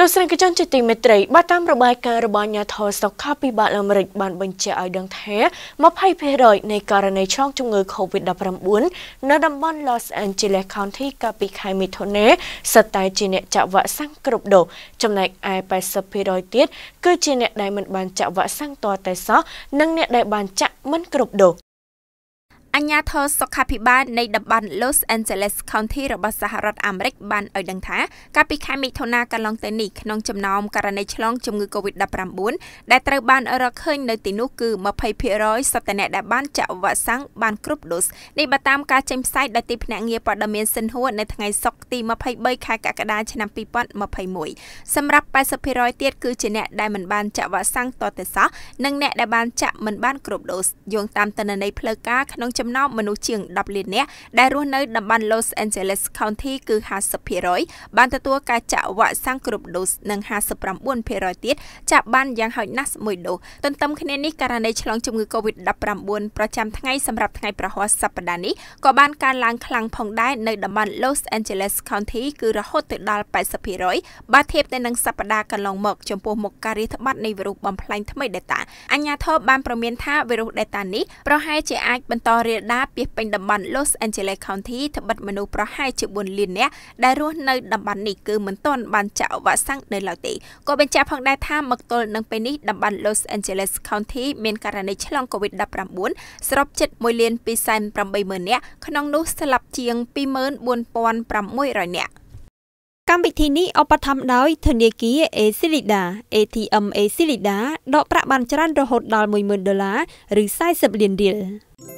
ទស្សនិកជនជាទីមេត្រីបើតាមរបាយការណ៍របស់អាជ្ញាធរសុខាភិបាលអាមេរិកបានបញ្ជាក់ឲ្យដឹងថា20%នៃករណីឆ្លងជំងឺ COVID-19 នៅតំបន់ Los Angeles County កាលពីខែមិថុនាស្ទើរតែជាអ្នកចាក់វ៉ាក់សាំងគ្រប់ដូសចំណែកឯ80%ទៀត គឺជាអ្នកដែលមិនបានចាក់វ៉ាក់សាំងទាល់តែសោះនិងអ្នកដែលបានចាក់មិនគ្រប់ដូសអញ្ញាធរសុខាភិបាលនៃតំបន់ Los Angeles County របស់សហរដ្ឋអាមេរិកបានឲ្យដឹងថាកាលពីខែមិថុនាកន្លងទៅនេះក្នុងចំណោមករណីឆ្លងជំងឺ COVID-19 ដែលត្រូវបានរកឃើញនៅទីនោះគឺ20%សុទ្ធតែអ្នកដែលបានចាក់វ៉ាក់សាំងបានគ្រប់ដូសនេះបើតាមការចេញផ្សាយដោយទីភ្នាក់ងារព័ត៌មានសិនហួរនៅថ្ងៃសុក្រទី23ខែកក្កដាឆ្នាំ2021សម្រាប់80%ទៀតគឺជាអ្នកដែលមិនបានចាក់វ៉ាក់សាំងតតែសោះនិងអ្នកដែលបានចាក់មិនបានគ្រប់ដូសយោងតាមទិន្នន័យផ្លូវការក្នុងចំណោមមនុស្សជាង10លាននាក់ដែលរស់នៅតំបន់ Los Angeles County គឺ50%បានទទួលការចាក់វ៉ាក់សាំងគ្រប់ដូស និង59%ទៀតចាក់បានយ៉ាងហោចណាស់មួយដូសទន្ទឹមគ្នានេះករណីឆ្លងជំងឺ COVID-19 ប្រចាំថ្ងៃសម្រាប់ថ្ងៃប្រហ័សសប្តាហ៍នេះក៏បានកើនឡើងខ្លាំងផងដែរនៅតំបន់ Los Angeles County គឺរហូតទៅដល់80%បើធៀបទៅនឹងសប្តាហ៍ដាកន្លងមកចំពោះមុខការរាតត្បាតនៃវីរុសបំផ្លាញថ្មី Delta អញ្ញាធិបបានប្រមានថាវីរុស Delta នេះប្រហែលជាអាចបន្តរាលដាលពាសពេញតំបន់ Los Angeles County ត្បិតមនុស្សប្រហែលជា4លាននាក់ដែលរស់នៅតំបន់នេះគឺមិនទាន់បានចាក់វ៉ាក់សាំងនៅឡើយទេក៏បញ្ជាក់ផងដែរថាមកទល់នឹងពេលនេះតំបន់ Los Angeles County មានករណីឆ្លង COVID-19 ស្របជិត1លាន2.8ម៉ឺននាក់ក្នុងនោះស្លាប់ជាង24,600នាក់កម្មវិធីនេះឧបត្ថម្ភដោយធនាគារ Acelida ATM Acelida ដកប្រាក់បានច្រើនរហូតដល់10,000ដុល្លារឬ40លានរៀល។